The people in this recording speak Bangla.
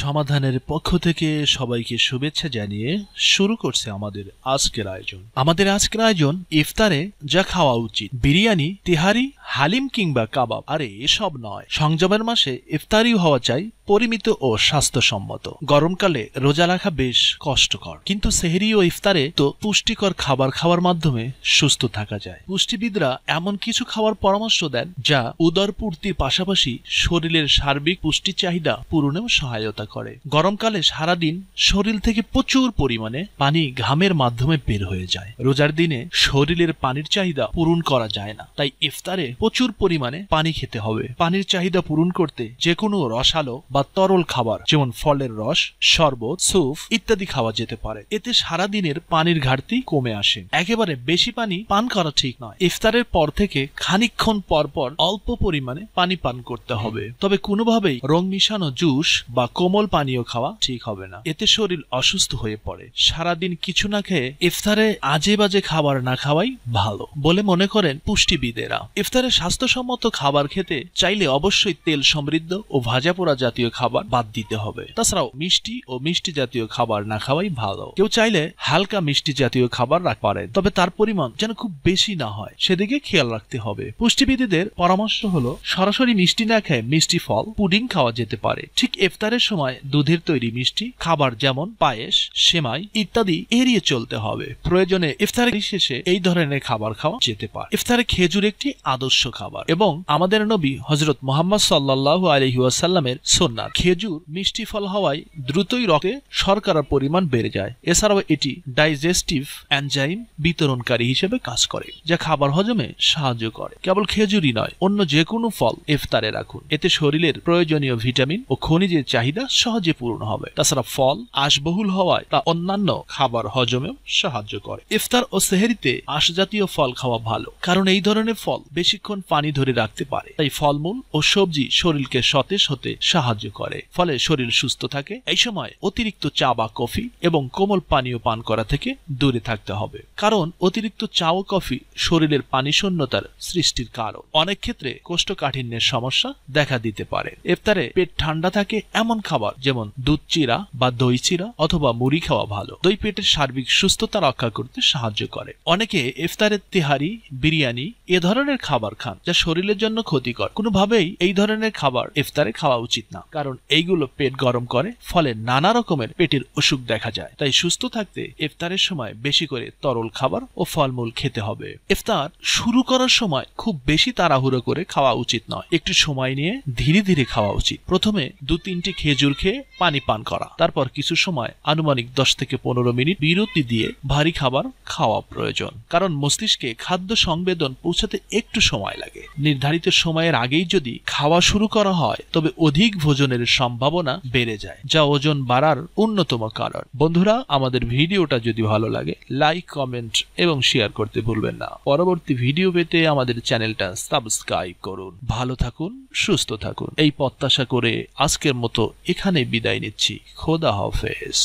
সমাধানের পক্ষ থেকে সবাইকে শুভেচ্ছা জানিয়ে শুরু করছে আমাদের আজকের আয়োজন আমাদের আজকের আয়োজন ইফতারে যা খাওয়া উচিত বিরিয়ানি তিহারি হালিম কিংবা কাবাব আরে এসব নয় সংযমের মাসে ইফতারি হওয়া চাই পরিমিত ও স্বাস্থ্যসম্মত গরমকালে রোজা রাখা বেশ কষ্টকর কিন্তু সেহেরি ও ইফতারে তো পুষ্টিকর খাবার খাওয়ার মাধ্যমে সুস্থ থাকা যায় পুষ্টিবিদরা এমন কিছু খাওয়ার পরামর্শ দেন যা উদর পূর্তির পাশাপাশি শরীরের সার্বিক পুষ্টি চাহিদা পূরণেও সহায়তা করে গরমকালে সারাদিন শরীর থেকে প্রচুর পরিমাণে পানি ঘামের মাধ্যমে বের হয়ে যায় রোজার দিনে শরীরের পানির চাহিদা পূরণ করা যায় না তাই ইফতারে প্রচুর পরিমাণে পানি খেতে হবে পানির চাহিদা পূরণ করতে যে কোনো রসালো বা তরল খাবার যেমন ফলের রস শরবত সুফ ইত্যাদি খাওয়া যেতে পারে এতে সারা দিনের পানির ঘাটতি কমে আসে একেবারে বেশি পানি পান করা ঠিক নয় ইফতারের পর থেকে খানিক্ষণ পর পর অল্প পরিমাণে পানি পান করতে হবে তবে কোনোভাবেই রং মিশানো জুস বা কোমল পানীয় খাওয়া ঠিক হবে না এতে শরীর অসুস্থ হয়ে পড়ে সারাদিন কিছু না খেয়ে ইফতারে আজে বাজে খাবার না খাওয়াই ভালো বলে মনে করেন পুষ্টিবিদেরা ইফতারে বাজারে স্বাস্থ্যসম্মত খাবার খেতে চাইলে অবশ্যই তেল সমৃদ্ধ ও ভাজাপোড়া জাতীয় খাবার বাদ দিতে হবে তাছাড়াও মিষ্টি ও মিষ্টি জাতীয় খাবার না খাওয়াই ভালো কেউ চাইলে হালকা মিষ্টি জাতীয় খাবার রাখ পারেন তবে তার পরিমাণ যেন খুব বেশি না হয় সেদিকে খেয়াল রাখতে হবে পুষ্টিবিদদের পরামর্শ হলো সরাসরি মিষ্টি না খেয়ে মিষ্টি ফল পুডিং খাওয়া যেতে পারে ঠিক ইফতারের সময় দুধের তৈরি মিষ্টি খাবার যেমন পায়েস সেমাই ইত্যাদি এড়িয়ে চলতে হবে প্রয়োজনে ইফতারের শেষে এই ধরনের খাবার খাওয়া যেতে পারে ইফতারে খেজুর একটি আদর্শ আদর্শ খাবার এবং আমাদের নবী হজরত মোহাম্মদ সাল্লাহ আলহিউসাল্লামের সোনা সন্না খেজুর মিষ্টি ফল হওয়ায় দ্রুতই রকে শর্করার পরিমাণ বেড়ে যায় এছাড়াও এটি ডাইজেস্টিভ অ্যানজাইম বিতরণকারী হিসেবে কাজ করে যা খাবার হজমে সাহায্য করে কেবল খেজুরই নয় অন্য যে কোনো ফল ইফতারে রাখুন এতে শরীরের প্রয়োজনীয় ভিটামিন ও খনিজের চাহিদা সহজে পূরণ হবে তাছাড়া ফল আশবহুল হওয়ায় তা অন্যান্য খাবার হজমেও সাহায্য করে ইফতার ও সেহেরিতে আশজাতীয় ফল খাওয়া ভালো কারণ এই ধরনের ফল বেশি বেশিক্ষণ পানি ধরে রাখতে পারে তাই ফলমূল ও সবজি শরীরকে সতেজ হতে সাহায্য করে ফলে শরীর সুস্থ থাকে এই সময় অতিরিক্ত চা বা কফি এবং কোমল পানীয় পান করা থেকে দূরে থাকতে হবে কারণ অতিরিক্ত চা ও কফি শরীরের পানি শূন্যতার সৃষ্টির কারণ অনেক ক্ষেত্রে কোষ্ঠকাঠিন্যের সমস্যা দেখা দিতে পারে ইফতারে পেট ঠান্ডা থাকে এমন খাবার যেমন দুধ চিরা বা দই চিরা অথবা মুড়ি খাওয়া ভালো দই পেটের সার্বিক সুস্থতা রক্ষা করতে সাহায্য করে অনেকে ইফতারের তেহারি বিরিয়ানি এ ধরনের খাবার খাবার খান যা শরীরের জন্য ক্ষতিকর কোনোভাবেই এই ধরনের খাবার ইফতারে খাওয়া উচিত না কারণ এইগুলো পেট গরম করে ফলে নানা রকমের পেটের অসুখ দেখা যায় তাই সুস্থ থাকতে ইফতারের সময় বেশি করে তরল খাবার ও ফলমূল খেতে হবে ইফতার শুরু করার সময় খুব বেশি তাড়াহুড়ো করে খাওয়া উচিত নয় একটু সময় নিয়ে ধীরে ধীরে খাওয়া উচিত প্রথমে দু তিনটি খেজুর খেয়ে পানি পান করা তারপর কিছু সময় আনুমানিক দশ থেকে পনেরো মিনিট বিরতি দিয়ে ভারী খাবার খাওয়া প্রয়োজন কারণ মস্তিষ্কে খাদ্য সংবেদন পৌঁছাতে একটু সময় সময় লাগে নির্ধারিত সময়ের আগেই যদি খাওয়া শুরু করা হয় তবে অধিক ভোজনের সম্ভাবনা বেড়ে যায় যা ওজন বাড়ার অন্যতম কারণ বন্ধুরা আমাদের ভিডিওটা যদি ভালো লাগে লাইক কমেন্ট এবং শেয়ার করতে ভুলবেন না পরবর্তী ভিডিও পেতে আমাদের চ্যানেলটা সাবস্ক্রাইব করুন ভালো থাকুন সুস্থ থাকুন এই প্রত্যাশা করে আজকের মতো এখানে বিদায় নিচ্ছি খোদা হাফেজ